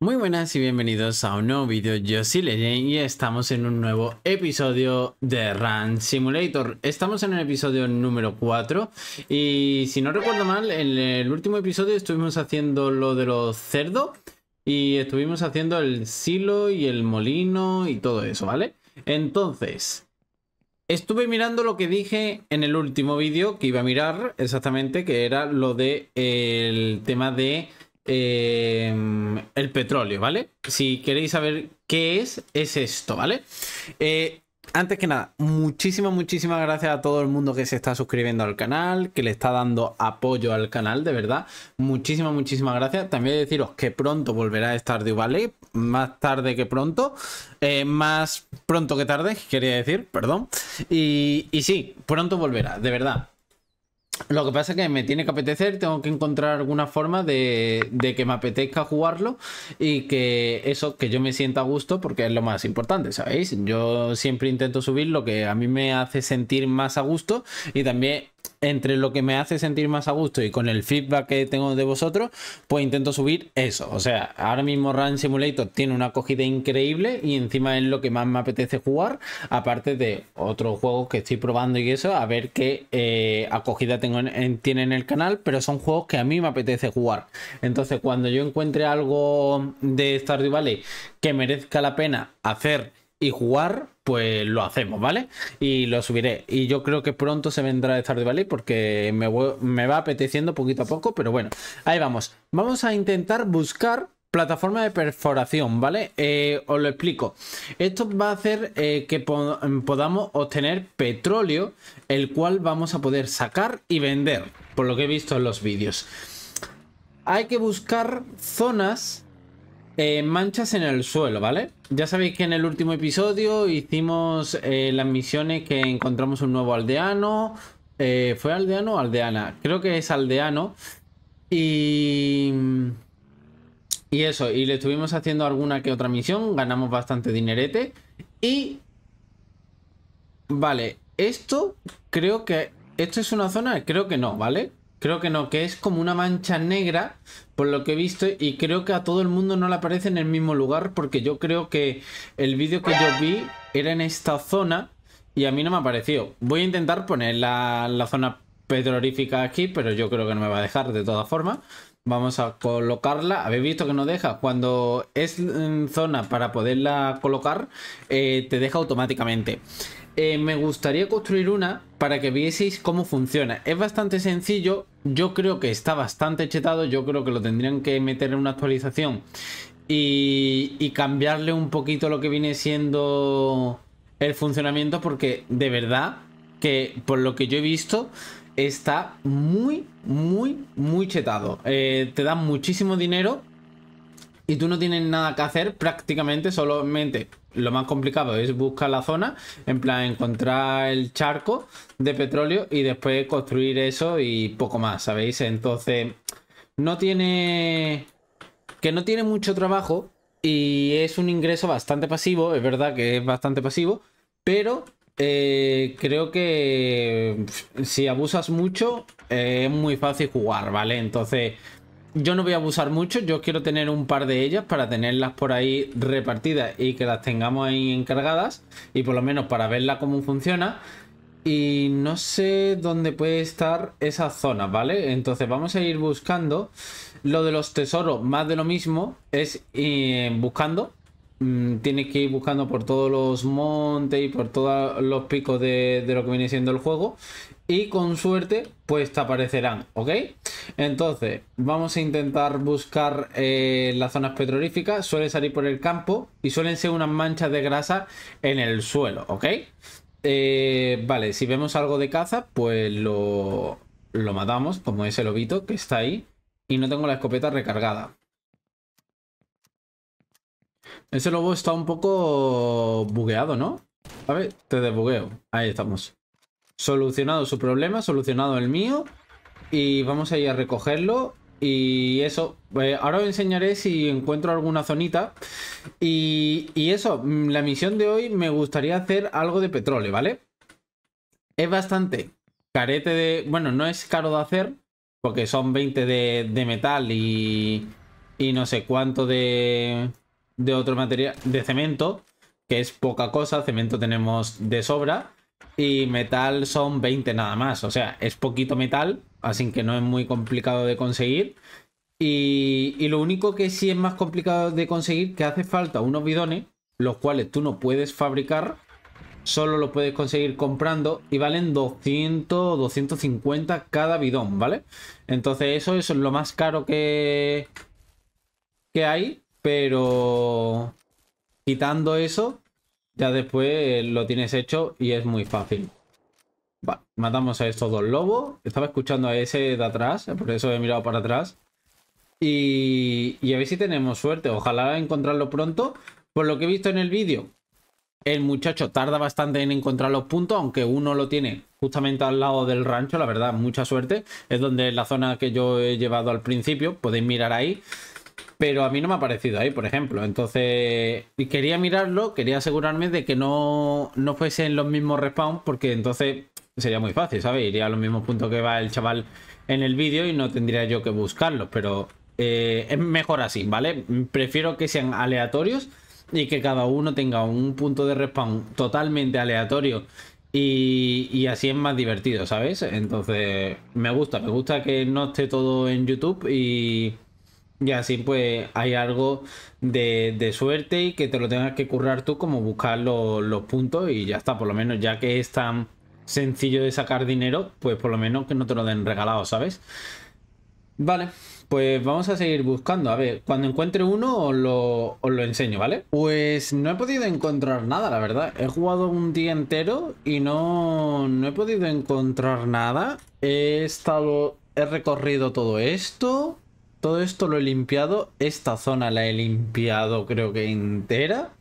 Muy buenas y bienvenidos a un nuevo vídeo, yo soy Legend y estamos en un nuevo episodio de Run Simulator. Estamos en el episodio número 4 y si no recuerdo mal, en el último episodio estuvimos haciendo lo de los cerdos y estuvimos haciendo el silo y el molino y todo eso, ¿vale? Entonces, estuve mirando lo que dije en el último vídeo que iba a mirar exactamente, que era lo de el tema de Em, el petróleo, ¿vale? Si queréis saber qué es, es esto, ¿vale? Eh, antes que nada, muchísimas, muchísimas gracias a todo el mundo que se está suscribiendo al canal, que le está dando apoyo al canal, de verdad. Muchísimas, muchísimas gracias. También deciros que pronto volverá a estar de Valley, más tarde que pronto, eh, más pronto que tarde, quería decir, perdón. y sí, pronto volverá, de verdad. Lo que pasa es que me tiene que apetecer, tengo que encontrar alguna forma de, que me apetezca jugarlo y que eso, que yo me sienta a gusto, porque es lo más importante, ¿sabéis? Yo siempre intento subir lo que a mí me hace sentir más a gusto y también entre lo que me hace sentir más a gusto y con el feedback que tengo de vosotros, pues intento subir eso. O sea, ahora mismo Run Simulator tiene una acogida increíble y encima es lo que más me apetece jugar, aparte de otros juegos que estoy probando y eso, a ver qué eh, acogida tengo tiene en el canal, pero son juegos que a mí me apetece jugar. Entonces, cuando yo encuentre algo de Stardew Valley que merezca la pena hacer y jugar, pues lo hacemos, ¿vale? Y lo subiré. Y yo creo que pronto se vendrá Stardew Valley porque me, me va apeteciendo poquito a poco, pero bueno, ahí vamos. Vamos a intentar buscar plataforma de perforación, ¿vale? Eh, os lo explico. Esto va a hacer eh, que podamos obtener petróleo, el cual vamos a poder sacar y vender, por lo que he visto en los vídeos. Hay que buscar zonas eh, manchas en el suelo, ¿vale? Ya sabéis que en el último episodio hicimos eh, las misiones que encontramos un nuevo aldeano. Eh, ¿Fue aldeano o aldeana? Creo que es aldeano. Y... Y eso, y le estuvimos haciendo alguna que otra misión, ganamos bastante dinerete. Y... Vale, esto creo que... ¿Esto es una zona? Creo que no, ¿vale? Creo que no, que es como una mancha negra, por lo que he visto, y creo que a todo el mundo no le aparece en el mismo lugar, porque yo creo que el vídeo que yo vi era en esta zona y a mí no me apareció. Voy a intentar poner la, zona petrolífica aquí, pero yo creo que no me va a dejar de todas formas. Vamos a colocarla. Habéis visto que no deja. Cuando es en zona para poderla colocar, eh, te deja automáticamente. Eh, me gustaría construir una para que vieseis cómo funciona. Es bastante sencillo, yo creo que está bastante chetado, yo creo que lo tendrían que meter en una actualización y, cambiarle un poquito lo que viene siendo el funcionamiento porque de verdad que por lo que yo he visto está muy, muy, muy chetado. Eh, te da muchísimo dinero y tú no tienes nada que hacer prácticamente, solamente lo más complicado es buscar la zona, en plan encontrar el charco de petróleo y después construir eso y poco más, ¿sabéis? Entonces, no tiene... que no tiene mucho trabajo y es un ingreso bastante pasivo, es verdad que es bastante pasivo, pero eh, creo que si abusas mucho eh, es muy fácil jugar, ¿vale? Entonces... Yo no voy a abusar mucho, yo quiero tener un par de ellas para tenerlas por ahí repartidas y que las tengamos ahí encargadas y por lo menos para verla cómo funciona. Y no sé dónde puede estar esa zona, ¿vale? Entonces vamos a ir buscando. Lo de los tesoros, más de lo mismo, es eh, buscando. Mm, tienes que ir buscando por todos los montes y por todos los picos de, de lo que viene siendo el juego y con suerte pues te aparecerán, ¿ok? Entonces vamos a intentar buscar eh, las zonas petrolíficas, suele salir por el campo y suelen ser unas manchas de grasa en el suelo, ¿ok? Eh, vale, si vemos algo de caza pues lo, lo matamos como ese lobito que está ahí y no tengo la escopeta recargada. Ese lobo está un poco bugueado, ¿no? A ver, te desbugueo. Ahí estamos solucionado su problema, solucionado el mío. Y vamos a ir a recogerlo. Y eso, eh, ahora os enseñaré si encuentro alguna zonita. Y, eso, mm, la misión de hoy me gustaría hacer algo de petróleo, ¿vale? Es bastante carete de... Bueno, no es caro de hacer, porque son 20 de, de metal y, y no sé cuánto de, de otro material, de cemento, que es poca cosa, cemento tenemos de sobra y metal son 20 nada más. O sea, es poquito metal, así que no es muy complicado de conseguir. Y, lo único que sí es más complicado de conseguir que hace falta unos bidones, los cuales tú no puedes fabricar, solo lo puedes conseguir comprando y valen 200 250 cada bidón, ¿vale? Entonces eso, es lo más caro que, que hay, pero quitando eso, ya después eh, lo tienes hecho y es muy fácil. matamos a estos dos lobos. Estaba escuchando a ese de atrás, eh, por eso he mirado para atrás. Y, y a ver si tenemos suerte. Ojalá encontrarlo pronto. Por lo que he visto en el vídeo, el muchacho tarda bastante en encontrar los puntos, aunque uno lo tiene justamente al lado del rancho, la verdad, mucha suerte. Es donde es la zona que yo he llevado al principio, podéis mirar ahí pero a mí no me ha parecido ahí, por ejemplo. Entonces, quería mirarlo, quería asegurarme de que no, no fuesen los mismos respawns, porque entonces sería muy fácil, ¿sabes? Iría a los mismos puntos que va el chaval en el vídeo y no tendría yo que buscarlos, pero eh, es mejor así, ¿vale? Prefiero que sean aleatorios y que cada uno tenga un punto de respawn totalmente aleatorio y, y, así es más divertido, ¿sabes? Entonces, me gusta, me gusta que no esté todo en YouTube y, y así pues hay algo de, suerte y que te lo tengas que currar tú como buscar los puntos y ya está, por lo menos ya que es tan sencillo de sacar dinero, pues por lo menos que no te lo den regalado, ¿sabes? Vale, pues vamos a seguir buscando. A ver, cuando encuentre uno os lo, enseño, ¿vale? Pues no he podido encontrar nada, la verdad. He jugado un día entero y no, no he podido encontrar nada. He estado... He recorrido todo esto todo esto lo he limpiado. Esta zona la he limpiado creo que entera.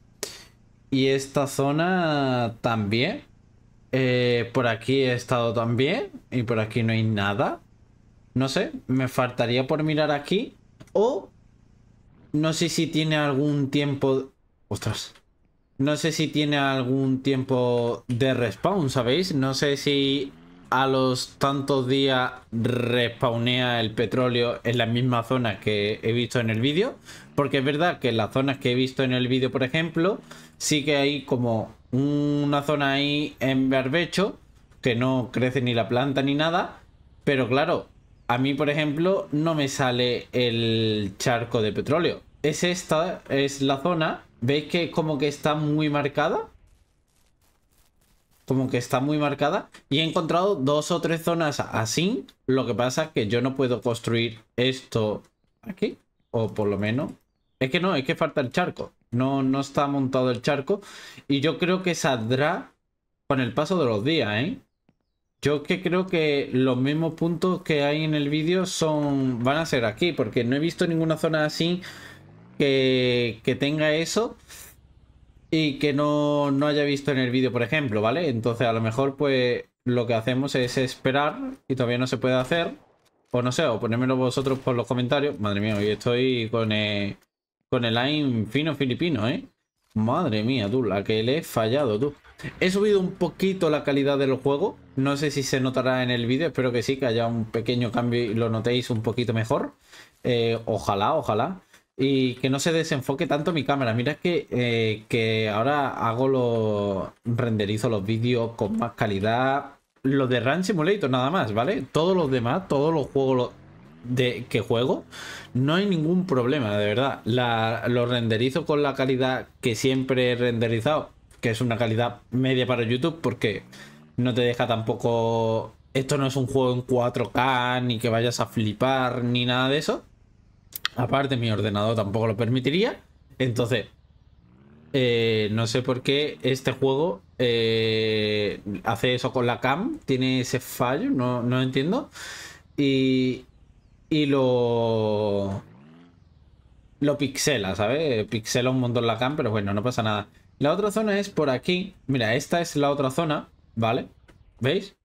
Y esta zona también. Eh, por aquí he estado también. Y por aquí no hay nada. No sé, me faltaría por mirar aquí. O no sé si tiene algún tiempo... Ostras. No sé si tiene algún tiempo de respawn, ¿sabéis? No sé si a los tantos días respawnea el petróleo en la misma zona que he visto en el vídeo. Porque es verdad que en las zonas que he visto en el vídeo, por ejemplo, sí que hay como una zona ahí en barbecho que no crece ni la planta ni nada. Pero claro, a mí, por ejemplo, no me sale el charco de petróleo. Es esta, es la zona. ¿Veis que como que está muy marcada? como que está muy marcada. Y he encontrado dos o tres zonas así. Lo que pasa es que yo no puedo construir esto aquí. O por lo menos... Es que no, es que falta el charco. No, no está montado el charco. Y yo creo que saldrá con el paso de los días, ¿eh? Yo que creo que los mismos puntos que hay en el vídeo son van a ser aquí, porque no he visto ninguna zona así que, que tenga eso y que no, haya visto en el vídeo, por ejemplo, ¿vale? Entonces a lo mejor pues lo que hacemos es esperar y todavía no se puede hacer. O no sé, o ponérmelo vosotros por los comentarios. Madre mía, hoy estoy con, con el line fino filipino, ¿eh? Madre mía, tú, la que le he fallado, tú. He subido un poquito la calidad del juego. No sé si se notará en el vídeo. Espero que sí, que haya un pequeño cambio y lo notéis un poquito mejor. Eh, ojalá, ojalá y que no se desenfoque tanto mi cámara. Mira que, eh, que ahora hago los renderizo los vídeos con más calidad. Los de Run Simulator nada más, ¿vale? Todos los demás, todos los juegos de, que juego, no hay ningún problema, de verdad. Los lo renderizo con la calidad que siempre he renderizado, que es una calidad media para YouTube, porque no te deja tampoco... Esto no es un juego en 4K, ni que vayas a flipar, ni nada de eso Aparte, mi ordenador tampoco lo permitiría. Entonces, eh, no sé por qué este juego eh, hace eso con la cam, tiene ese fallo, no, entiendo. Y, y lo. Lo pixela, ¿sabes? Pixela un montón la cam, pero bueno, no pasa nada. La otra zona es por aquí. Mira, esta es la otra zona, ¿vale? ¿Veis?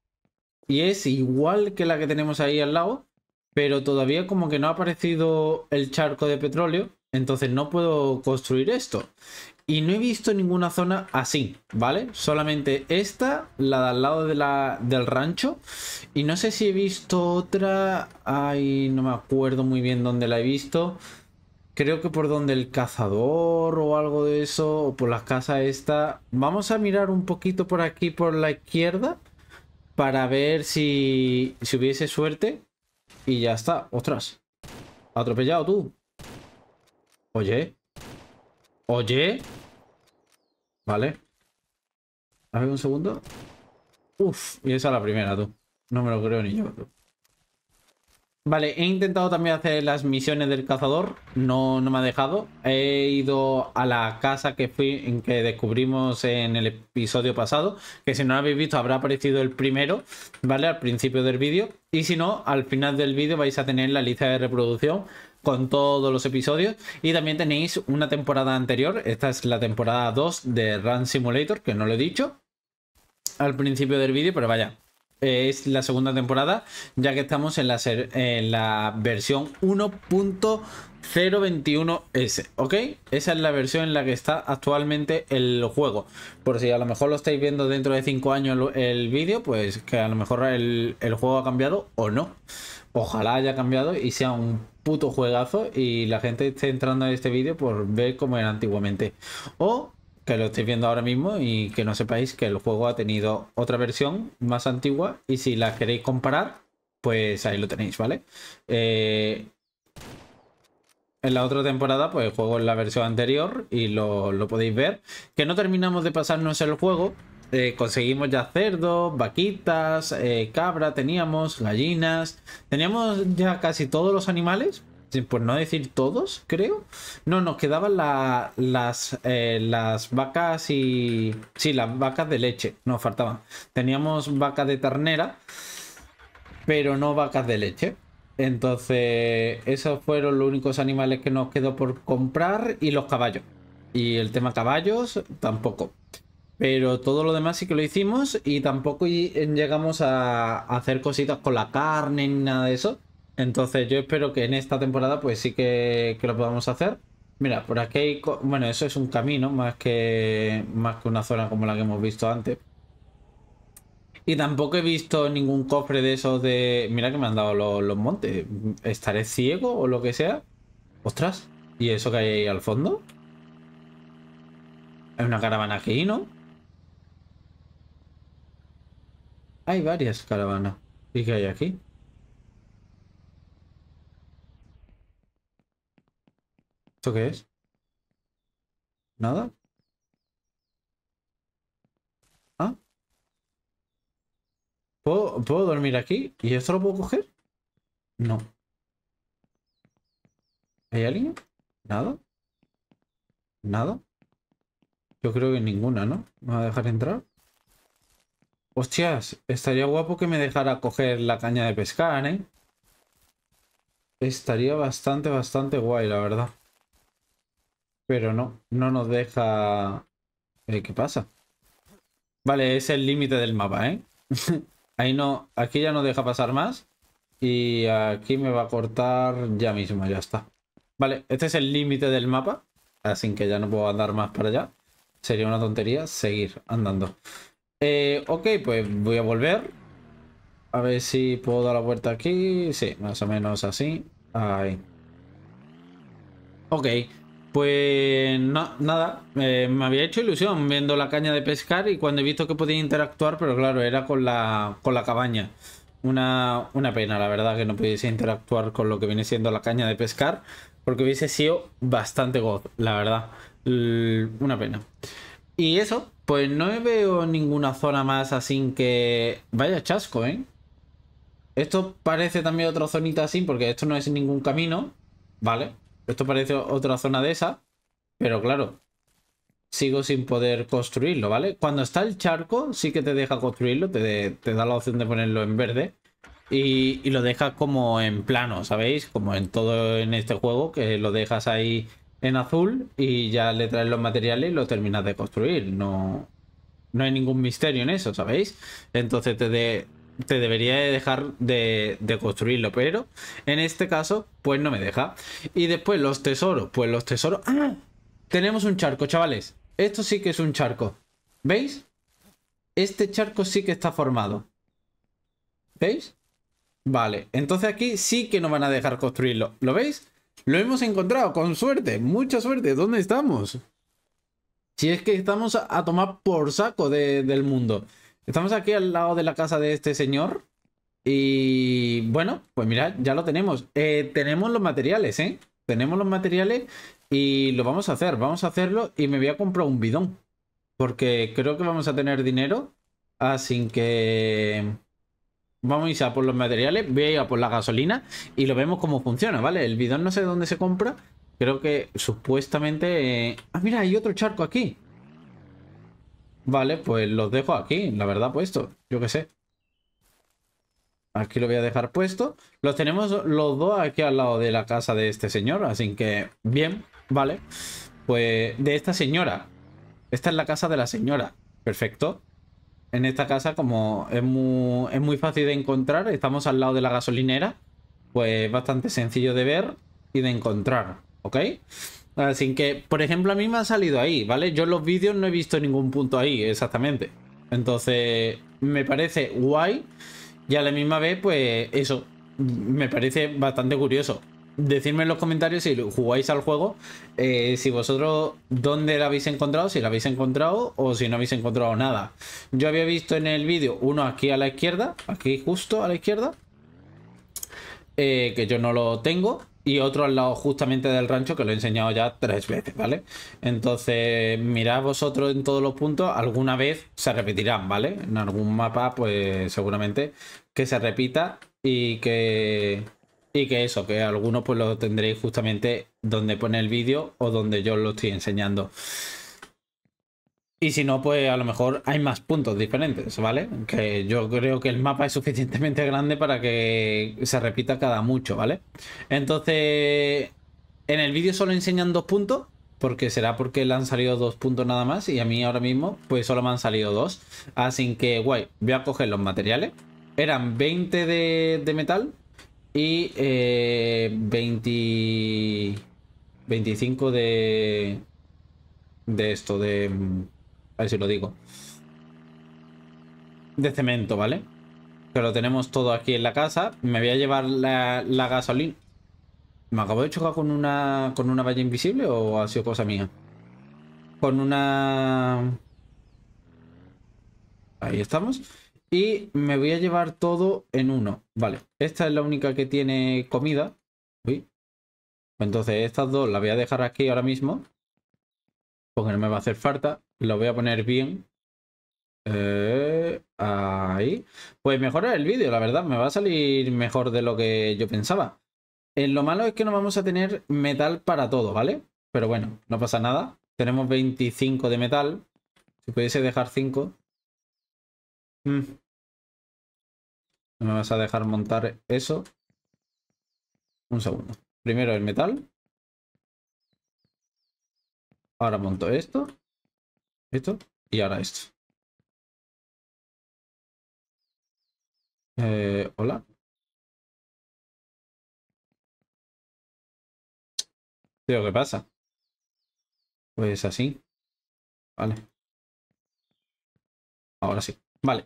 Y es igual que la que tenemos ahí al lado, pero todavía como que no ha aparecido el charco de petróleo, entonces no puedo construir esto. Y no he visto ninguna zona así, ¿vale? Solamente esta, la del al lado de la, del rancho. Y no sé si he visto otra... Ay, no me acuerdo muy bien dónde la he visto. Creo que por donde el cazador o algo de eso, o por la casa esta. Vamos a mirar un poquito por aquí, por la izquierda, para ver si, si hubiese suerte. Y ya está. Ostras. Atropellado tú. Oye. Oye. Vale. A un segundo. Uf. Y esa es la primera, tú. No me lo creo ni yo, tú. Vale, he intentado también hacer las misiones del cazador, no, no me ha dejado. He ido a la casa que en que descubrimos en el episodio pasado, que si no lo habéis visto habrá aparecido el primero, ¿vale? Al principio del vídeo. Y si no, al final del vídeo vais a tener la lista de reproducción con todos los episodios. Y también tenéis una temporada anterior, esta es la temporada 2 de Run Simulator, que no lo he dicho al principio del vídeo, pero vaya, es la segunda temporada, ya que estamos en la, la versión 1.021S, ¿ok? Esa es la versión en la que está actualmente el juego. Por si a lo mejor lo estáis viendo dentro de 5 años el, vídeo, pues que a lo mejor el, el juego ha cambiado o no. Ojalá haya cambiado y sea un puto juegazo y la gente esté entrando a este vídeo por ver cómo era antiguamente. O que lo estéis viendo ahora mismo y que no sepáis que el juego ha tenido otra versión más antigua y si la queréis comparar, pues ahí lo tenéis, ¿vale? Eh, en la otra temporada, pues juego en la versión anterior y lo, podéis ver. Que no terminamos de pasarnos el juego. Eh, conseguimos ya cerdos, vaquitas, eh, cabra, teníamos gallinas. Teníamos ya casi todos los animales, por no decir todos, creo. No, nos quedaban las, eh, las vacas y... Sí, las vacas de leche, nos faltaban. Teníamos vacas de ternera, pero no vacas de leche. Entonces, esos fueron los únicos animales que nos quedó por comprar y los caballos. Y el tema caballos, tampoco. Pero todo lo demás sí que lo hicimos y tampoco eh, llegamos a hacer cositas con la carne ni nada de eso. Entonces yo espero que en esta temporada pues sí que, lo podamos hacer. Mira, por aquí hay... Bueno, eso es un camino más que, más que una zona como la que hemos visto antes. Y tampoco he visto ningún cofre de esos de... Mira que me han dado los, los montes. ¿Estaré ciego o lo que sea? Ostras, ¿y eso que hay ahí al fondo? Hay una caravana aquí, ¿no? Hay varias caravanas. ¿Y qué hay aquí? ¿Esto qué es? ¿Nada? ¿Ah? ¿Puedo, ¿Puedo dormir aquí? ¿Y esto lo puedo coger? No. ¿Hay alguien? ¿Nada? ¿Nada? Yo creo que ninguna, ¿no? ¿Me va a dejar entrar? Hostias, estaría guapo que me dejara coger la caña de pescar, ¿eh? Estaría bastante, bastante guay, la verdad. Pero no, no nos deja... Eh, ¿Qué pasa? Vale, es el límite del mapa, ¿eh? Ahí no, aquí ya no deja pasar más. Y aquí me va a cortar ya mismo, ya está. Vale, este es el límite del mapa. Así que ya no puedo andar más para allá. Sería una tontería seguir andando. Eh, ok, pues voy a volver. A ver si puedo dar la vuelta aquí. Sí, más o menos así. Ahí. Ok. Pues no, nada, eh, me había hecho ilusión viendo la caña de pescar y cuando he visto que podía interactuar, pero claro, era con la, con la cabaña. Una, pena, la verdad, que no pudiese interactuar con lo que viene siendo la caña de pescar, porque hubiese sido bastante god, la verdad. una pena. Y eso, pues no veo ninguna zona más así que... Vaya chasco, ¿eh? Esto parece también otra zonita así, porque esto no es ningún camino, ¿vale? Esto parece otra zona de esa, pero claro, sigo sin poder construirlo, ¿vale? Cuando está el charco, sí que te deja construirlo, te, da la opción de ponerlo en verde y, lo dejas como en plano, ¿sabéis? Como en todo en este juego, que lo dejas ahí en azul y ya le traes los materiales y lo terminas de construir. No, no hay ningún misterio en eso, ¿sabéis? Entonces te, de, te debería dejar de, construirlo, pero en este caso, pues no me deja. Y después los tesoros, pues los tesoros... ¡ah! Tenemos un charco, chavales. Esto sí que es un charco. ¿Veis? Este charco sí que está formado. ¿Veis? Vale, entonces aquí sí que No van a dejar construirlo. ¿Lo veis? Lo hemos encontrado, con suerte, mucha suerte. ¿Dónde estamos? Si es que estamos a, a tomar por saco de, del mundo. Estamos aquí al lado de la casa de este señor. Y bueno, pues mira, ya lo tenemos. Eh, tenemos los materiales, ¿eh? Tenemos los materiales y lo vamos a hacer. Vamos a hacerlo y me voy a comprar un bidón. Porque creo que vamos a tener dinero. Así que... Vamos a ir a por los materiales, voy a ir a por la gasolina y lo vemos cómo funciona, ¿vale? El bidón no sé dónde se compra. Creo que supuestamente... Eh, ah, mira, hay otro charco aquí. Vale, pues los dejo aquí, la verdad, puesto. Yo qué sé. Aquí lo voy a dejar puesto. Los tenemos los dos aquí al lado de la casa de este señor. Así que, bien, vale. Pues de esta señora. Esta es la casa de la señora. Perfecto. En esta casa, como es muy, es muy fácil de encontrar, estamos al lado de la gasolinera. Pues bastante sencillo de ver y de encontrar. ¿Ok? Así ah, que, por ejemplo, a mí me ha salido ahí, ¿vale? Yo en los vídeos no he visto ningún punto ahí, exactamente. Entonces, me parece guay. Y a la misma vez, pues eso, me parece bastante curioso. Decidme en los comentarios si jugáis al juego, eh, si vosotros dónde la habéis encontrado, si la habéis encontrado o si no habéis encontrado nada. Yo había visto en el vídeo uno aquí a la izquierda, aquí justo a la izquierda, eh, que yo no lo tengo, y otro al lado justamente del rancho que lo he enseñado ya tres veces, ¿vale? Entonces, mirad vosotros en todos los puntos, alguna vez se repetirán, ¿vale? En algún mapa, pues seguramente que se repita y que, y que eso, que algunos pues lo tendréis justamente donde pone el vídeo o donde yo lo estoy enseñando. Y si no, pues a lo mejor hay más puntos diferentes, ¿vale? Que yo creo que el mapa es suficientemente grande para que se repita cada mucho, ¿vale? Entonces, en el vídeo solo enseñan dos puntos, porque será porque le han salido dos puntos nada más y a mí ahora mismo pues solo me han salido dos. Así que, guay, voy a coger los materiales. Eran 20 de, metal y 20, eh, 25 de, de esto, de... A ver si lo digo. De cemento, ¿vale? Que lo tenemos todo aquí en la casa. Me voy a llevar la, gasolina. ¿Me acabo de chocar con una, con una valla invisible o ha sido cosa mía? Con una... Ahí estamos. Y me voy a llevar todo en uno. Vale, esta es la única que tiene comida. Entonces estas dos las voy a dejar aquí ahora mismo porque no me va a hacer falta. Lo voy a poner bien. Eh, ahí. Pues mejora el vídeo, la verdad. Me va a salir mejor de lo que yo pensaba. Eh, lo malo es que no vamos a tener metal para todo, ¿vale? Pero bueno, no pasa nada. Tenemos 25 de metal. Si pudiese dejar 5. Mm. No me vas a dejar montar eso. Un segundo. Primero el metal. Ahora monto esto, esto y ahora esto. Eh, Hola. ¿qué pasa? Pues así. Vale. Ahora sí. Vale.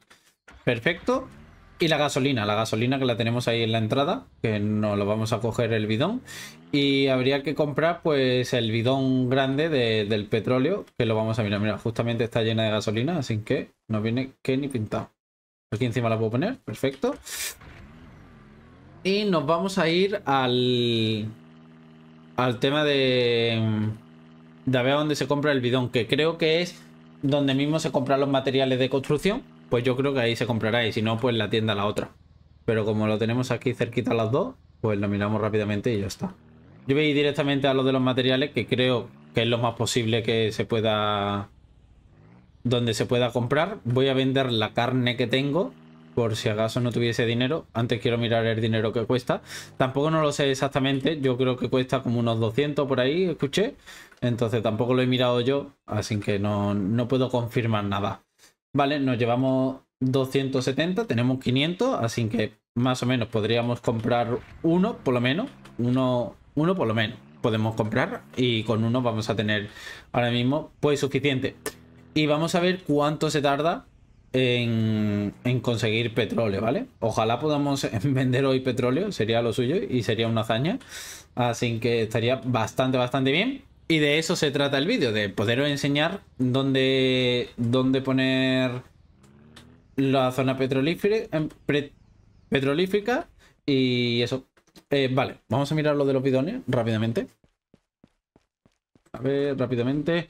Perfecto. Y la gasolina, la gasolina que la tenemos ahí en la entrada, que no lo vamos a coger el bidón. Y habría que comprar pues el bidón grande del petróleo, que lo vamos a mirar. Mira, justamente está llena de gasolina, así que no viene que ni pintado. Aquí encima la puedo poner, perfecto. Y nos vamos a ir al, al tema de, de a ver dónde se compra el bidón, que creo que es donde mismo se compran los materiales de construcción pues yo creo que ahí se comprará y si no, pues la tienda la otra. Pero como lo tenemos aquí cerquita las dos, pues lo miramos rápidamente y ya está. Yo voy directamente a lo de los materiales, que creo que es lo más posible que se pueda... Donde se pueda comprar. Voy a vender la carne que tengo, por si acaso no tuviese dinero. Antes quiero mirar el dinero que cuesta. Tampoco no lo sé exactamente. Yo creo que cuesta como unos 200 por ahí, escuché. Entonces tampoco lo he mirado yo, así que no puedo confirmar nada. Vale, nos llevamos 270, tenemos 500, así que más o menos podríamos comprar uno, por lo menos. Uno, uno por lo menos podemos comprar y con uno vamos a tener ahora mismo pues suficiente. Y vamos a ver cuánto se tarda en, en, conseguir petróleo, ¿vale? Ojalá podamos vender hoy petróleo, sería lo suyo y sería una hazaña. Así que estaría bastante, bastante bien. Y de eso se trata el vídeo, de poder enseñar dónde, dónde poner la zona petrolífera, em, petrolífica y eso. Eh, vale, vamos a mirar lo de los bidones rápidamente. A ver, rápidamente.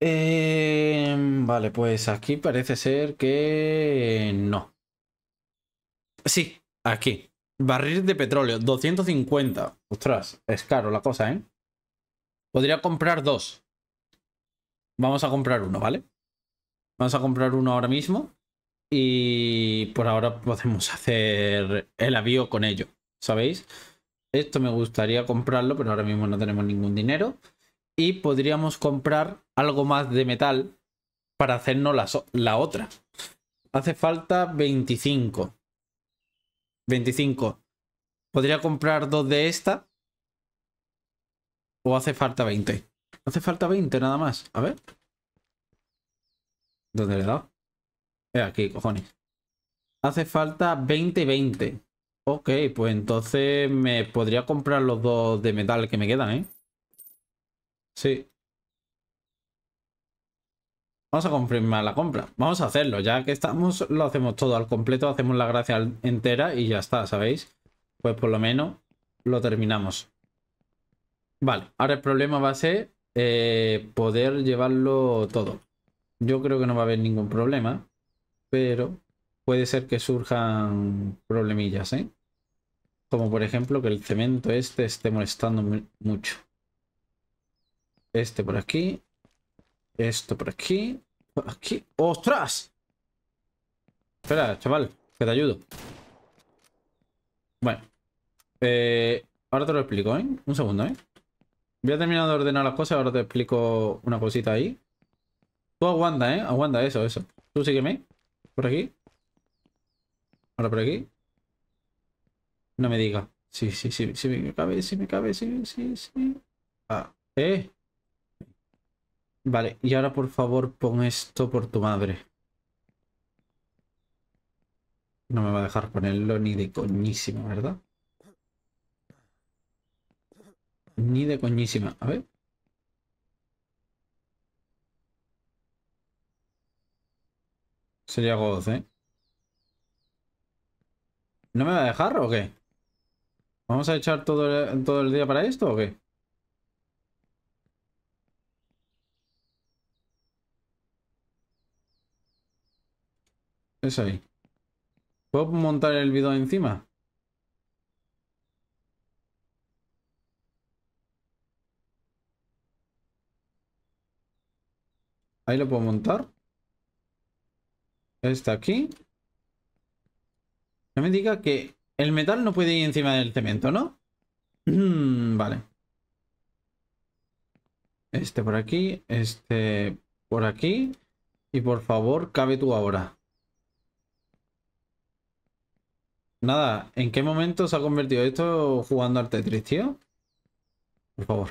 Em, vale, pues aquí parece ser que no. Sí, aquí. Barril de petróleo, 250. Ostras, es caro la cosa, ¿eh? Podría comprar dos. Vamos a comprar uno, ¿vale? Vamos a comprar uno ahora mismo. Y por ahora podemos hacer el avión con ello, ¿sabéis? Esto me gustaría comprarlo, pero ahora mismo no tenemos ningún dinero. Y podríamos comprar algo más de metal para hacernos la, otra. Hace falta 25. 25. Podría comprar dos de esta ¿O hace falta 20? Hace falta 20 nada más. A ver. ¿Dónde le he dado? Eh, aquí, cojones. Hace falta 20 20. Ok, pues entonces me podría comprar los dos de metal que me quedan, ¿eh? Sí. Vamos a confirmar la compra. Vamos a hacerlo. Ya que estamos, lo hacemos todo al completo. Hacemos la gracia entera y ya está, ¿sabéis? Pues por lo menos lo terminamos. Vale, ahora el problema va a ser eh, poder llevarlo todo. Yo creo que no va a haber ningún problema, pero puede ser que surjan problemillas, ¿eh? Como por ejemplo que el cemento este esté molestando mucho. Este por aquí. Esto por aquí. Por aquí. ¡Ostras! Espera, chaval, que te ayudo. Bueno. Eh, ahora te lo explico, ¿eh? Un segundo, ¿eh? Voy a terminar de ordenar las cosas, ahora te explico una cosita ahí. Tú aguanta, ¿eh? Aguanta eso, eso. Tú sígueme. Por aquí. Ahora por aquí. No me diga. Sí, sí, sí, sí me cabe, sí me cabe, sí, sí, sí. Ah, eh. Vale, y ahora por favor pon esto por tu madre. No me va a dejar ponerlo ni de coñísimo, ¿verdad? Ni de coñísima. A ver. Sería God, ¿eh? ¿No me va a dejar o qué? ¿Vamos a echar todo el, todo el día para esto o qué? Es ahí. ¿Puedo montar el video encima? Ahí lo puedo montar. Está aquí. No me diga que el metal no puede ir encima del cemento, ¿no? vale. Este por aquí, este por aquí. Y por favor, cabe tú ahora. Nada, ¿en qué momento se ha convertido esto jugando al Tetris, tío? Por favor.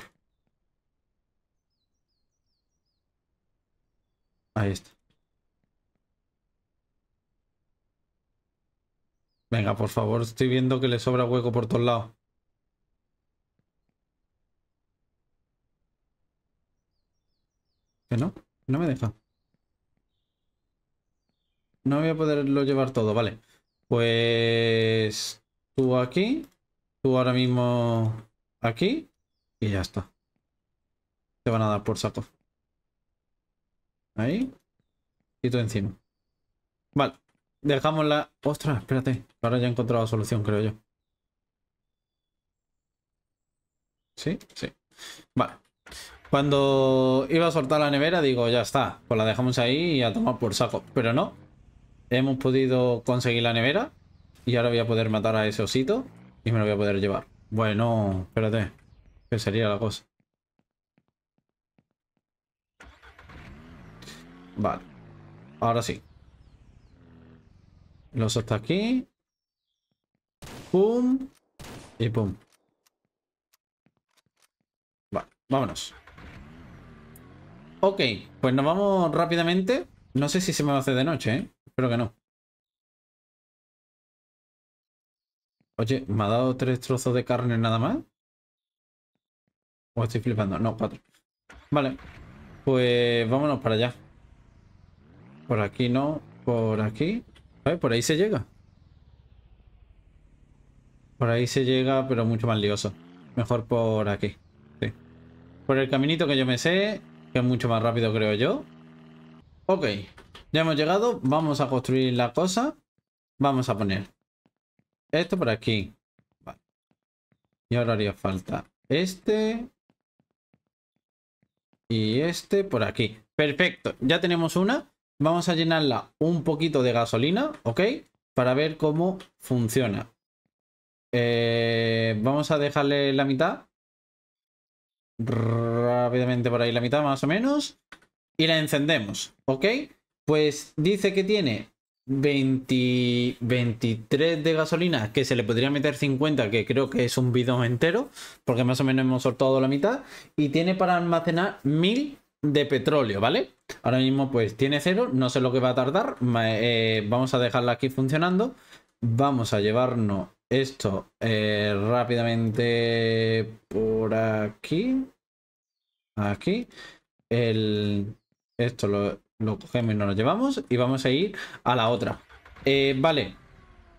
Ahí está. Venga, por favor, estoy viendo que le sobra hueco por todos lados. ¿Que no? No me deja. No voy a poderlo llevar todo, vale. Pues tú aquí, tú ahora mismo aquí y ya está. Te van a dar por saco. Ahí. Y todo encima. Vale. Dejamos la... Ostras, espérate. Ahora ya he encontrado solución, creo yo. Sí, sí. Vale. Cuando iba a soltar la nevera, digo, ya está. Pues la dejamos ahí y a tomar por saco. Pero no. Hemos podido conseguir la nevera. Y ahora voy a poder matar a ese osito. Y me lo voy a poder llevar. Bueno, espérate. que sería la cosa? Vale. Ahora sí. Los hasta aquí. Pum. Y pum. Vale, vámonos. Ok, pues nos vamos rápidamente. No sé si se me va a hacer de noche, ¿eh? Espero que no. Oye, ¿me ha dado tres trozos de carne nada más? ¿O estoy flipando? No, cuatro. Vale, pues vámonos para allá. Por aquí no, por aquí. A ver, por ahí se llega. Por ahí se llega, pero mucho más lioso. Mejor por aquí. Por el caminito que yo me sé, que es mucho más rápido creo yo. Ok, ya hemos llegado. Vamos a construir la cosa. Vamos a poner esto por aquí. Y ahora haría falta este. Y este por aquí. Perfecto, ya tenemos una. Vamos a llenarla un poquito de gasolina, ¿ok? Para ver cómo funciona. Eh, vamos a dejarle la mitad. Rápidamente por ahí la mitad más o menos. Y la encendemos, ¿ok? Pues dice que tiene 20, 23 de gasolina, que se le podría meter 50, que creo que es un bidón entero, porque más o menos hemos soltado la mitad, y tiene para almacenar 1000 de petróleo, ¿vale? Ahora mismo pues tiene cero, no sé lo que va a tardar, eh, vamos a dejarla aquí funcionando. Vamos a llevarnos esto eh, rápidamente por aquí. Aquí. El, esto lo, cogemos y nos lo llevamos y vamos a ir a la otra. Eh, vale,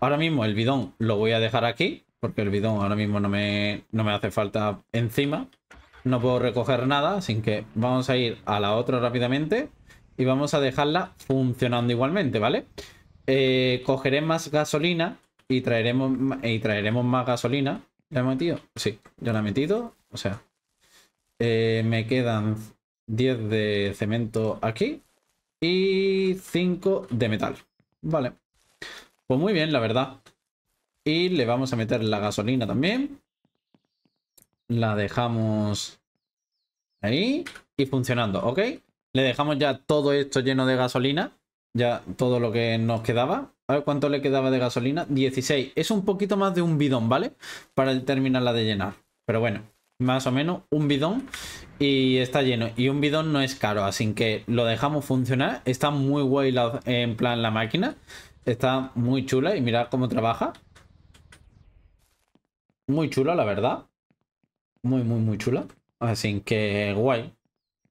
ahora mismo el bidón lo voy a dejar aquí porque el bidón ahora mismo no me, no me hace falta encima. No puedo recoger nada, sin que vamos a ir a la otra rápidamente y vamos a dejarla funcionando igualmente, ¿vale? Eh, cogeré más gasolina y traeremos, y traeremos más gasolina. ¿Ya he metido? Sí, ya la he metido. O sea, eh, me quedan 10 de cemento aquí y 5 de metal. Vale. Pues muy bien, la verdad. Y le vamos a meter la gasolina también. La dejamos ahí y funcionando, ¿ok? Le dejamos ya todo esto lleno de gasolina. Ya todo lo que nos quedaba. A ver cuánto le quedaba de gasolina. 16. Es un poquito más de un bidón, ¿vale? Para terminarla de llenar. Pero bueno, más o menos un bidón y está lleno. Y un bidón no es caro, así que lo dejamos funcionar. Está muy guay en plan la máquina. Está muy chula y mirad cómo trabaja. Muy chula, la verdad muy, muy, muy chula. Así que guay.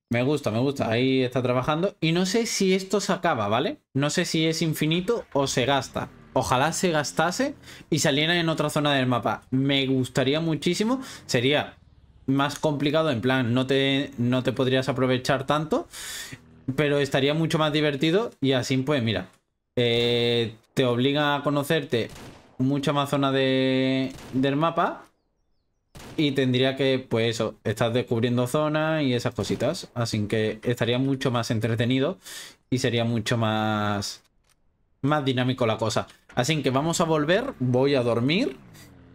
Me gusta, me gusta. Ahí está trabajando. Y no sé si esto se acaba, ¿vale? No sé si es infinito o se gasta. Ojalá se gastase y saliera en otra zona del mapa. Me gustaría muchísimo. Sería más complicado, en plan, no te, no te podrías aprovechar tanto. Pero estaría mucho más divertido. Y así, pues, mira. Eh, te obliga a conocerte mucha más zona del mapa. Y tendría que, pues eso, estar descubriendo zonas y esas cositas. Así que estaría mucho más entretenido y sería mucho más, más dinámico la cosa. Así que vamos a volver, voy a dormir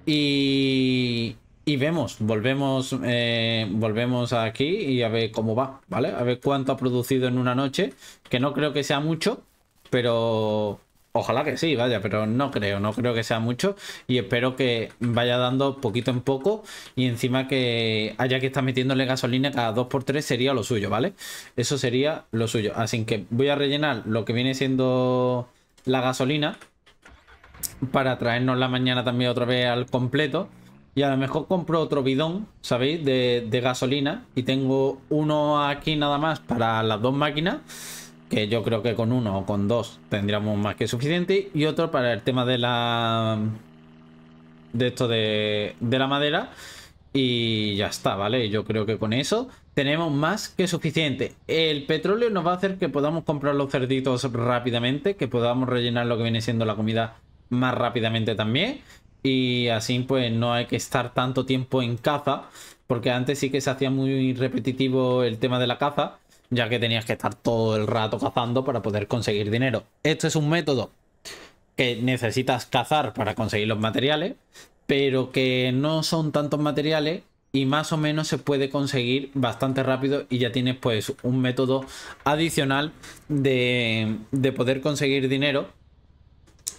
y, y vemos, volvemos, eh, volvemos aquí y a ver cómo va, ¿vale? A ver cuánto ha producido en una noche, que no creo que sea mucho, pero Ojalá que sí, vaya, pero no creo, no creo que sea mucho y espero que vaya dando poquito en poco y encima que haya que estar metiéndole gasolina cada 2x3 sería lo suyo, ¿vale? Eso sería lo suyo. Así que voy a rellenar lo que viene siendo la gasolina para traernos la mañana también otra vez al completo. Y a lo mejor compro otro bidón, ¿sabéis? De, de gasolina y tengo uno aquí nada más para las dos máquinas que yo creo que con uno o con dos tendríamos más que suficiente, y otro para el tema de la... de esto de, de la madera, y ya está, ¿vale? Yo creo que con eso tenemos más que suficiente. El petróleo nos va a hacer que podamos comprar los cerditos rápidamente, que podamos rellenar lo que viene siendo la comida más rápidamente también. Y así pues no hay que estar tanto tiempo en caza, porque antes sí que se hacía muy repetitivo el tema de la caza ya que tenías que estar todo el rato cazando para poder conseguir dinero. Este es un método que necesitas cazar para conseguir los materiales, pero que no son tantos materiales y más o menos se puede conseguir bastante rápido y ya tienes pues un método adicional de, poder conseguir dinero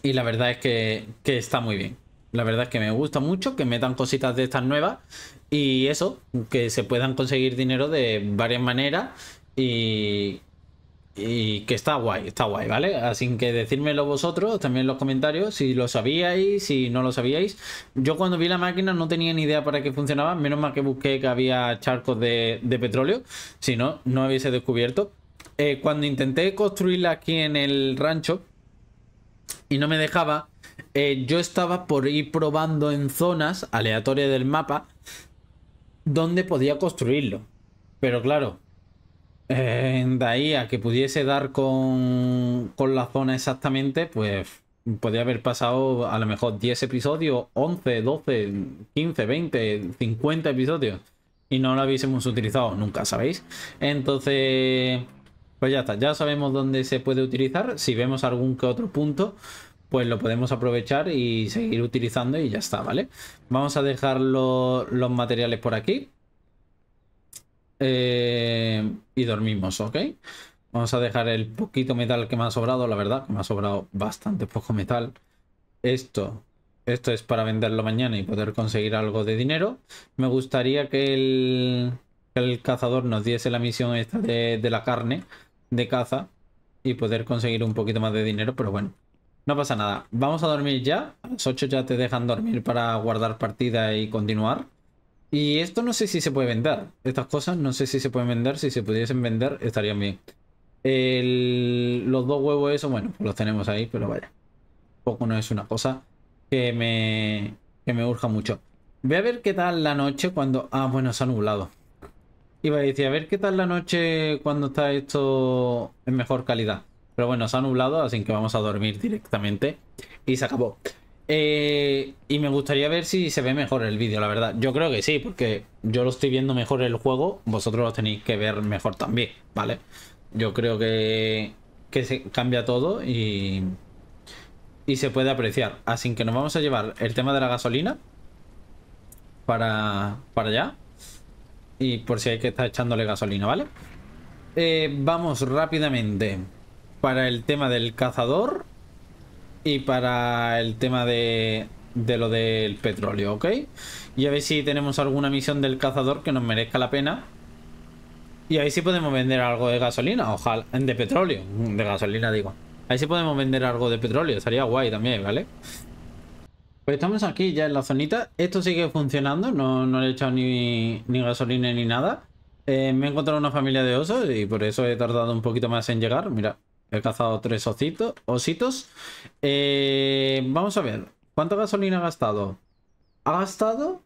y la verdad es que, que está muy bien. La verdad es que me gusta mucho que metan cositas de estas nuevas y eso, que se puedan conseguir dinero de varias maneras y, que está guay, está guay, ¿vale? Así que decírmelo vosotros también en los comentarios, si lo sabíais, si no lo sabíais. Yo cuando vi la máquina no tenía ni idea para qué funcionaba, menos mal que busqué que había charcos de, petróleo, si no, no hubiese descubierto. Eh, cuando intenté construirla aquí en el rancho y no me dejaba, eh, yo estaba por ir probando en zonas aleatorias del mapa donde podía construirlo. Pero claro, eh, de ahí a que pudiese dar con, con la zona exactamente, pues podría haber pasado a lo mejor 10 episodios, 11, 12, 15, 20, 50 episodios. Y no lo hubiésemos utilizado nunca, ¿sabéis? Entonces, pues ya está, ya sabemos dónde se puede utilizar. Si vemos algún que otro punto, pues lo podemos aprovechar y seguir utilizando y ya está, ¿vale? Vamos a dejar los, los materiales por aquí. Eh, y dormimos, ¿ok? Vamos a dejar el poquito metal que me ha sobrado, la verdad, que me ha sobrado bastante poco metal. Esto, esto es para venderlo mañana y poder conseguir algo de dinero. Me gustaría que el, cazador nos diese la misión esta de, de la carne de caza y poder conseguir un poquito más de dinero, pero bueno, no pasa nada. Vamos a dormir ya. A las 8 ya te dejan dormir para guardar partida y continuar. Y esto no sé si se puede vender. Estas cosas no sé si se pueden vender. Si se pudiesen vender, estarían bien. los dos huevos, eso, bueno, pues los tenemos ahí, pero vaya. Poco no es una cosa que me, que me urja mucho. Voy a ver qué tal la noche cuando. Ah, bueno, se ha nublado. Iba a decir, a ver qué tal la noche cuando está esto en mejor calidad. Pero bueno, se ha nublado, así que vamos a dormir directamente. Y se acabó. Eh, y me gustaría ver si se ve mejor el vídeo, la verdad. Yo creo que sí, porque yo lo estoy viendo mejor el juego, vosotros lo tenéis que ver mejor también, ¿vale? Yo creo que, se cambia todo y, se puede apreciar. Así que nos vamos a llevar el tema de la gasolina para, allá. Y por si hay que estar echándole gasolina, ¿vale? Eh, vamos rápidamente para el tema del cazador y para el tema de, lo del petróleo, ¿ok? Y a ver si tenemos alguna misión del cazador que nos merezca la pena. Y ahí sí podemos vender algo de gasolina, ojalá, de petróleo, mm, de gasolina digo. Ahí sí podemos vender algo de petróleo, estaría guay también, ¿vale? Pues estamos aquí ya en la zonita. Esto sigue funcionando, no, le he echado ni, gasolina ni nada. Eh, me he encontrado una familia de osos y por eso he tardado un poquito más en llegar. Mira, He cazado tres ositos. Eh, vamos a ver. ¿Cuánta gasolina ha gastado? Ha gastado...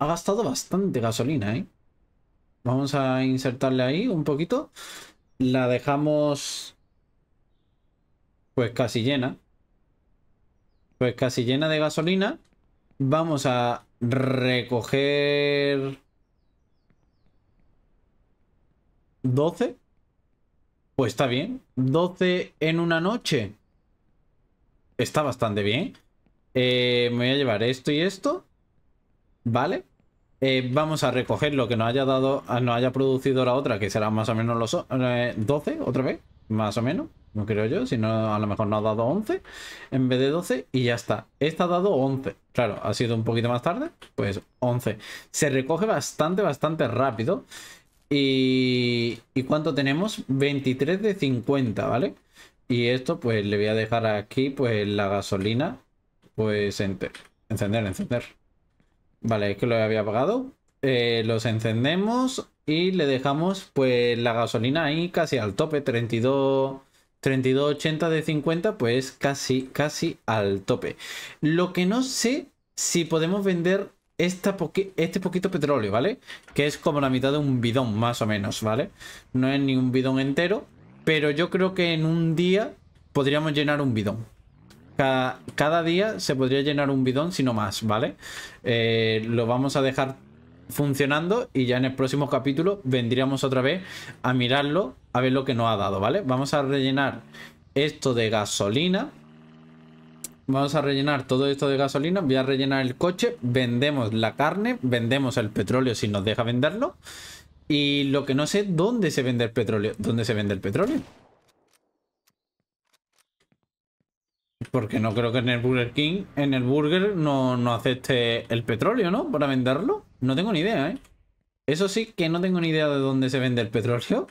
Ha gastado bastante gasolina, ¿eh? Vamos a insertarle ahí un poquito. La dejamos... Pues casi llena. Pues casi llena de gasolina. Vamos a recoger... 12. Pues está bien. 12 en una noche. Está bastante bien. Eh, me voy a llevar esto y esto. Vale. Eh, vamos a recoger lo que nos haya dado, nos haya producido la otra, que será más o menos los 12, eh, otra vez, más o menos, no creo yo, si a lo mejor nos ha dado 11 en vez de 12 y ya está. Esta ha dado 11, claro, ha sido un poquito más tarde, pues 11. Se recoge bastante, bastante rápido. Y, cuánto tenemos? 23 de 50, ¿vale? Y esto pues le voy a dejar aquí pues la gasolina. Pues enter. Encender, encender. Vale, es que lo había apagado. Eh, los encendemos y le dejamos pues la gasolina ahí casi al tope. 32... 32.80 de 50 pues casi, casi al tope. Lo que no sé si podemos vender este poquito petróleo, ¿vale? Que es como la mitad de un bidón, más o menos, ¿vale? No es ni un bidón entero, pero yo creo que en un día podríamos llenar un bidón. Cada, día se podría llenar un bidón, si no más, ¿vale? Eh, lo vamos a dejar funcionando y ya en el próximo capítulo vendríamos otra vez a mirarlo, a ver lo que nos ha dado, ¿vale? Vamos a rellenar esto de gasolina Vamos a rellenar todo esto de gasolina. Voy a rellenar el coche. Vendemos la carne. Vendemos el petróleo si nos deja venderlo. Y lo que no sé, ¿dónde se vende el petróleo? ¿Dónde se vende el petróleo? Porque no creo que en el Burger King, en el Burger, no, no acepte el petróleo, ¿no? Para venderlo. No tengo ni idea, ¿eh? Eso sí que no tengo ni idea de dónde se vende el petróleo.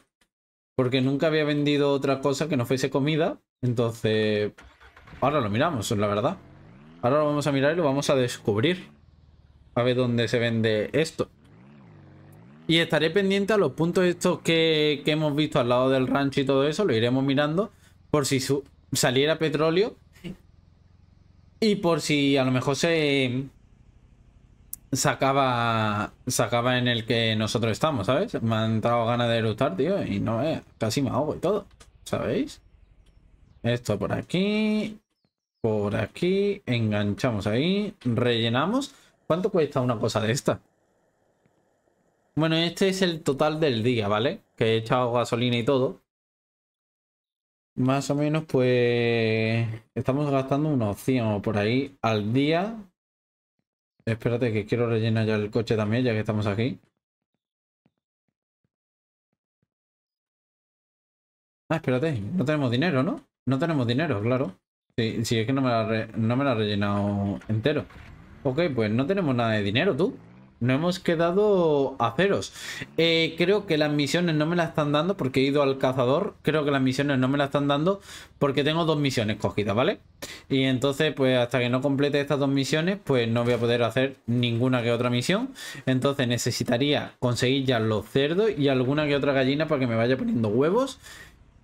Porque nunca había vendido otra cosa que no fuese comida. Entonces... Ahora lo miramos, la verdad. Ahora lo vamos a mirar y lo vamos a descubrir. A ver dónde se vende esto. Y estaré pendiente a los puntos estos que, que hemos visto al lado del rancho y todo eso. Lo iremos mirando por si saliera petróleo. Y por si a lo mejor se sacaba sacaba en el que nosotros estamos, ¿sabes? Me han dado ganas de luchar, tío, y no, es. Eh, casi me ahogo y todo, ¿sabéis? Esto por aquí. Por aquí. Enganchamos ahí. Rellenamos. ¿Cuánto cuesta una cosa de esta? Bueno, este es el total del día, ¿vale? Que he echado gasolina y todo. Más o menos, pues... Estamos gastando unos 100 por ahí al día. Espérate que quiero rellenar ya el coche también, ya que estamos aquí. Ah, espérate, no tenemos dinero, ¿no? No tenemos dinero, claro. Si, es que no me, la no me ha rellenado entero. Ok, pues no tenemos nada de dinero, tú. No hemos quedado a ceros. Eh, creo que las misiones no me las están dando porque he ido al cazador. Creo que las misiones no me las están dando porque tengo dos misiones cogidas, ¿vale? Y entonces, pues hasta que no complete estas dos misiones, pues no voy a poder hacer ninguna que otra misión. Entonces necesitaría conseguir ya los cerdos y alguna que otra gallina para que me vaya poniendo huevos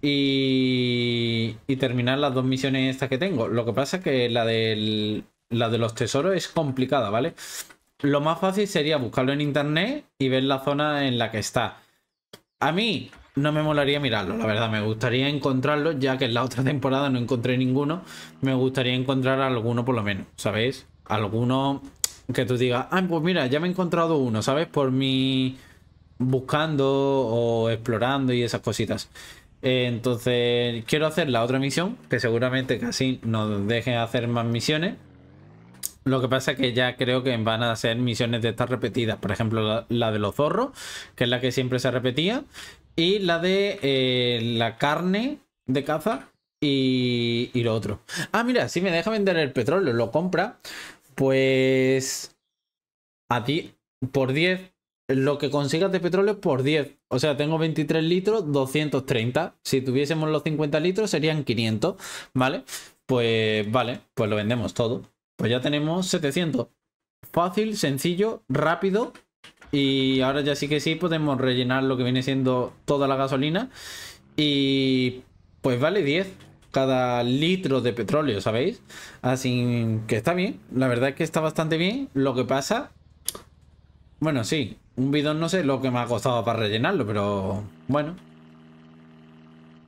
y, terminar las dos misiones estas que tengo. Lo que pasa es que la, la de los tesoros es complicada, ¿vale? Lo más fácil sería buscarlo en internet y ver la zona en la que está. A mí no me molaría mirarlo, la verdad. Me gustaría encontrarlo, ya que en la otra temporada no encontré ninguno. Me gustaría encontrar alguno por lo menos, ¿sabéis? Alguno que tú digas, ah, pues mira, ya me he encontrado uno, ¿sabes? Por mi... buscando o explorando y esas cositas entonces quiero hacer la otra misión, que seguramente casi nos dejen hacer más misiones. Lo que pasa es que ya creo que van a ser misiones de estas repetidas. Por ejemplo, la, de los zorros, que es la que siempre se repetía. Y la de eh, la carne de caza y, y lo otro. Ah, mira, si me deja vender el petróleo, lo compra, pues a ti por 10 lo que consigas de petróleo por 10. O sea, tengo 23 litros, 230. Si tuviésemos los 50 litros serían 500, ¿vale? Pues vale, pues lo vendemos todo. Pues ya tenemos 700. Fácil, sencillo, rápido. Y ahora ya sí que sí podemos rellenar lo que viene siendo toda la gasolina. Y pues vale 10 cada litro de petróleo, ¿sabéis? Así que está bien. La verdad es que está bastante bien. Lo que pasa bueno, sí, un bidón no sé lo que me ha costado para rellenarlo, pero bueno.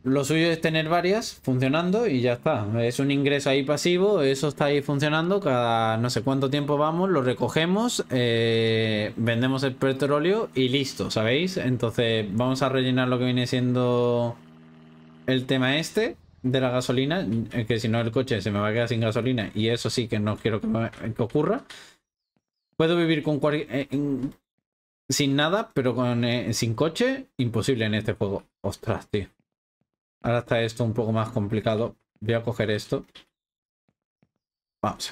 Lo suyo es tener varias funcionando y ya está. Es un ingreso ahí pasivo, eso está ahí funcionando. Cada no sé cuánto tiempo vamos, lo recogemos, eh, vendemos el petróleo y listo, ¿sabéis? Entonces vamos a rellenar lo que viene siendo el tema este de la gasolina, eh, que si no el coche se me va a quedar sin gasolina y eso sí que no quiero que, ocurra. Puedo vivir con, cualquier. Eh, sin nada, pero con, eh, sin coche, imposible en este juego. Ostras, tío. Ahora está esto un poco más complicado. Voy a coger esto. Vamos.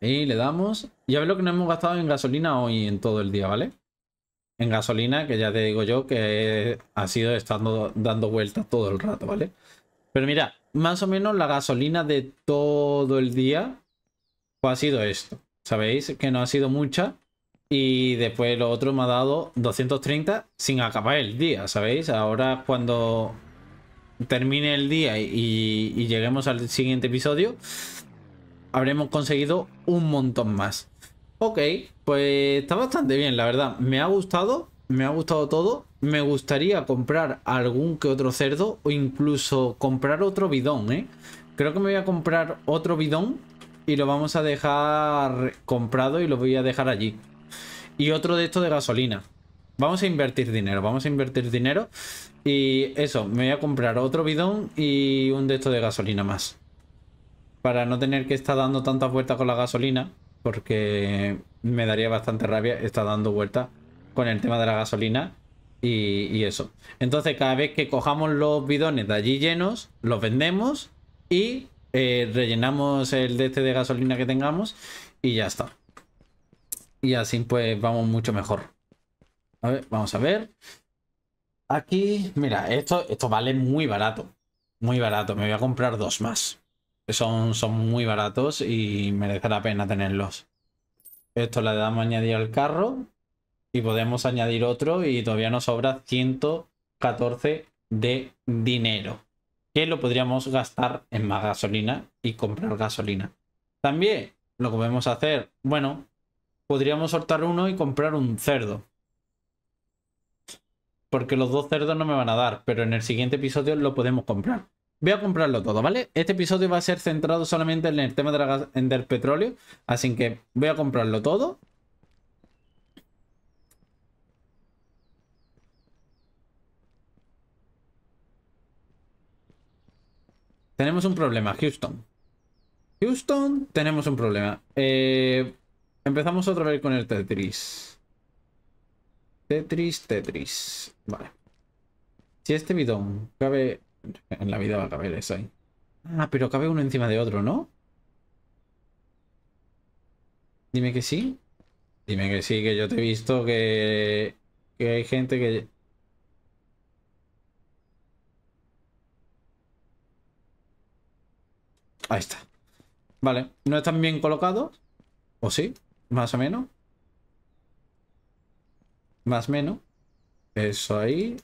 Ahí le damos. Ya ve lo que no hemos gastado en gasolina hoy en todo el día, ¿vale? En gasolina, que ya te digo yo que ha sido estando dando vueltas todo el rato, ¿vale? Pero mira, más o menos la gasolina de todo el día ha sido esto. Sabéis que no ha sido mucha, y después lo otro me ha dado 230 sin acabar el día, ¿sabéis? Ahora cuando termine el día y, lleguemos al siguiente episodio, habremos conseguido un montón más. Ok, pues está bastante bien, la verdad. Me ha gustado, me ha gustado todo. Me gustaría comprar algún que otro cerdo o incluso comprar otro bidón, ¿eh? Creo que me voy a comprar otro bidón y lo vamos a dejar comprado y lo voy a dejar allí. Y otro de estos de gasolina. Vamos a invertir dinero, vamos a invertir dinero. Y eso, me voy a comprar otro bidón y un de estos de gasolina más. Para no tener que estar dando tantas vueltas con la gasolina, porque me daría bastante rabia estar dando vueltas con el tema de la gasolina y, eso. Entonces, cada vez que cojamos los bidones de allí llenos, los vendemos y eh, rellenamos el de este de gasolina que tengamos y ya está. Y así pues vamos mucho mejor. A ver, vamos a ver. Aquí, mira, esto, esto vale muy barato. Muy barato. Me voy a comprar dos más. Son, son muy baratos y merece la pena tenerlos. Esto le damos a añadir al carro. Y podemos añadir otro y todavía nos sobra 114 de dinero. Que lo podríamos gastar en más gasolina y comprar gasolina. También lo que podemos hacer, bueno, podríamos soltar uno y comprar un cerdo. Porque los dos cerdos no me van a dar, pero en el siguiente episodio lo podemos comprar. Voy a comprarlo todo, ¿vale? Este episodio va a ser centrado solamente en el tema de del petróleo, así que voy a comprarlo todo. Tenemos un problema, Houston. Houston, tenemos un problema. Eh, Empezamos otra vez con el Tetris. Tetris, Tetris. Vale. Si este bidón cabe... En la vida va a caber eso ahí. Ah, pero cabe uno encima de otro, ¿no? Dime que sí. Dime que sí, que yo te he visto que, que hay gente que... Ahí está. Vale, no están bien colocados. ¿O sí? Más o menos. Más o menos. Eso ahí.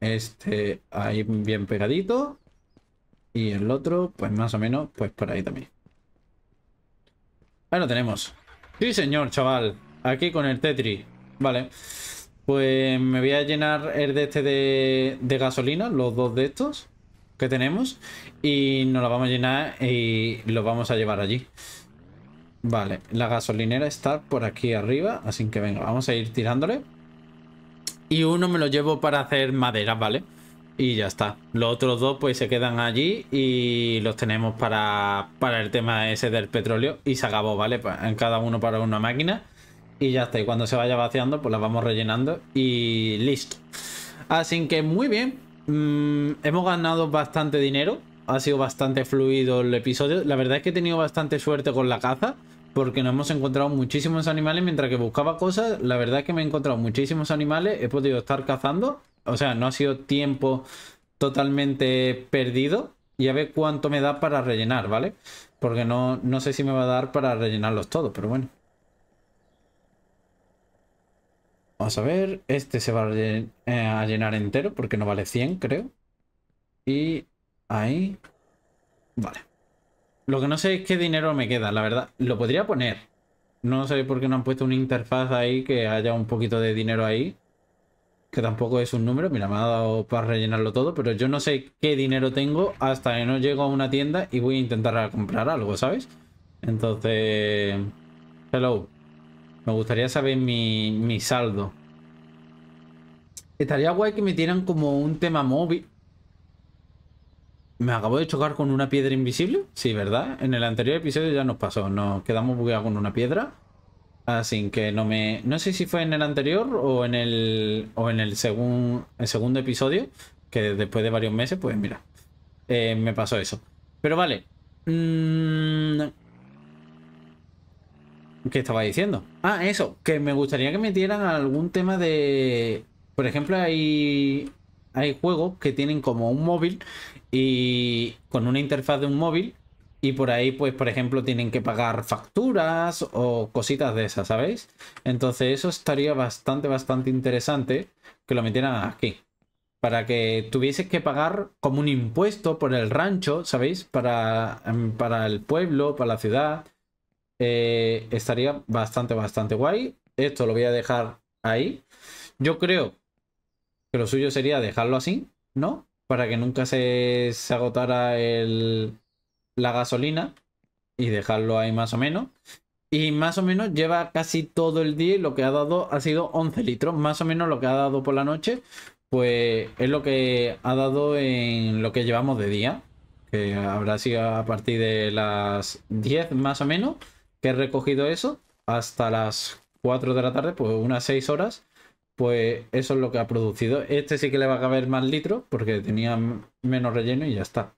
Este ahí bien pegadito. Y el otro, pues más o menos, pues por ahí también. Ahí lo tenemos. Sí, señor, chaval. Aquí con el Tetris. Vale. Pues me voy a llenar el de este de, de gasolina, los dos de estos que tenemos. Y nos lo vamos a llenar y los vamos a llevar allí. Vale, la gasolinera está por aquí arriba, así que venga, vamos a ir tirándole. Y uno me lo llevo para hacer madera, ¿vale? Y ya está. Los otros dos pues se quedan allí y los tenemos para, para el tema ese del petróleo y se acabó, ¿vale? Pues, en cada uno para una máquina y ya está. Y cuando se vaya vaciando pues la vamos rellenando y listo. Así que muy bien. Mm, hemos ganado bastante dinero ha sido bastante fluido el episodio. La verdad es que he tenido bastante suerte con la caza, porque nos hemos encontrado muchísimos animales mientras que buscaba cosas. La verdad es que me he encontrado muchísimos animales, he podido estar cazando. O sea, no ha sido tiempo totalmente perdido. Y a ver cuánto me da para rellenar, ¿vale? Porque no, no sé si me va a dar para rellenarlos todos, pero bueno. Vamos a ver, este se va a eh, llenar entero porque no vale 100, creo. Y Ahí. Vale. Lo que no sé es qué dinero me queda, la verdad. Lo podría poner. No sé por qué no han puesto una interfaz ahí que haya un poquito de dinero ahí. Que tampoco es un número. Mira, me ha dado para rellenarlo todo. Pero yo no sé qué dinero tengo hasta que no llego a una tienda y voy a intentar comprar algo, ¿sabes? Entonces... Hello. Me gustaría saber mi, mi saldo. Estaría guay que me dieran como un tema móvil. ¿Me acabo de chocar con una piedra invisible? Sí, ¿verdad? En el anterior episodio ya nos pasó. Nos quedamos bugueados con una piedra. Así que no me... No sé si fue en el anterior o en el... O en el, segundo el segundo episodio. Que después de varios meses, pues mira. Eh, me pasó eso. Pero vale. Mm, ¿Qué estaba diciendo? Ah, eso. Que me gustaría que metieran algún tema de... Por ejemplo, hay hay juegos que tienen como un móvil y con una interfaz de un móvil y por ahí, pues, por ejemplo, tienen que pagar facturas o cositas de esas, ¿sabéis? Entonces eso estaría bastante, bastante interesante que lo metieran aquí. Para que tuviese que pagar como un impuesto por el rancho, ¿sabéis? Para, em, para el pueblo, para la ciudad. Eh, estaría bastante, bastante guay. Esto lo voy a dejar ahí. Yo creo que lo suyo sería dejarlo así, ¿no? Para que nunca se, agotara la gasolina y dejarlo ahí más o menos. Y más o menos lleva casi todo el día y lo que ha dado ha sido 11 litros. Más o menos lo que ha dado por la noche, pues es lo que ha dado en lo que llevamos de día. Que habrá sido a partir de las 10 más o menos que he recogido eso hasta las 4 de la tarde, pues unas 6 horas pues eso es lo que ha producido. Este sí que le va a caber más litro. porque tenía menos relleno y ya está.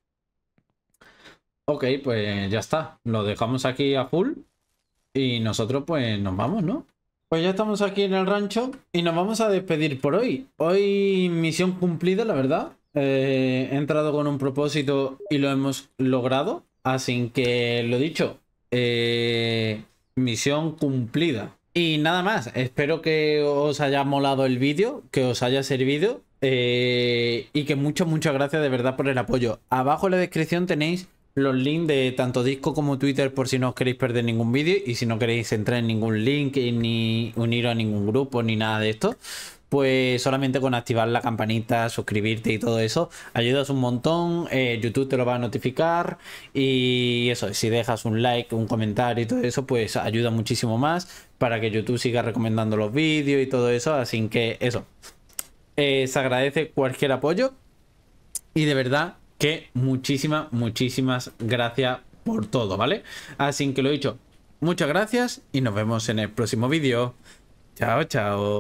Ok, pues ya está. Lo dejamos aquí a full y nosotros pues nos vamos, ¿no? Pues ya estamos aquí en el rancho y nos vamos a despedir por hoy. Hoy misión cumplida, la verdad. Eh, he entrado con un propósito y lo hemos logrado. Así que lo dicho, eh, misión cumplida. Y nada más, espero que os haya molado el vídeo, que os haya servido eh, y que muchas, muchas gracias de verdad por el apoyo. Abajo en la descripción tenéis los links de tanto Disco como Twitter por si no os queréis perder ningún vídeo y si no queréis entrar en ningún link ni unir a ningún grupo ni nada de esto pues solamente con activar la campanita, suscribirte y todo eso, ayudas un montón, eh, YouTube te lo va a notificar y eso, si dejas un like, un comentario y todo eso, pues ayuda muchísimo más para que YouTube siga recomendando los vídeos y todo eso, así que eso, eh, se agradece cualquier apoyo y de verdad que muchísimas, muchísimas gracias por todo, ¿vale? Así que lo he dicho, muchas gracias y nos vemos en el próximo vídeo. Chao, chao.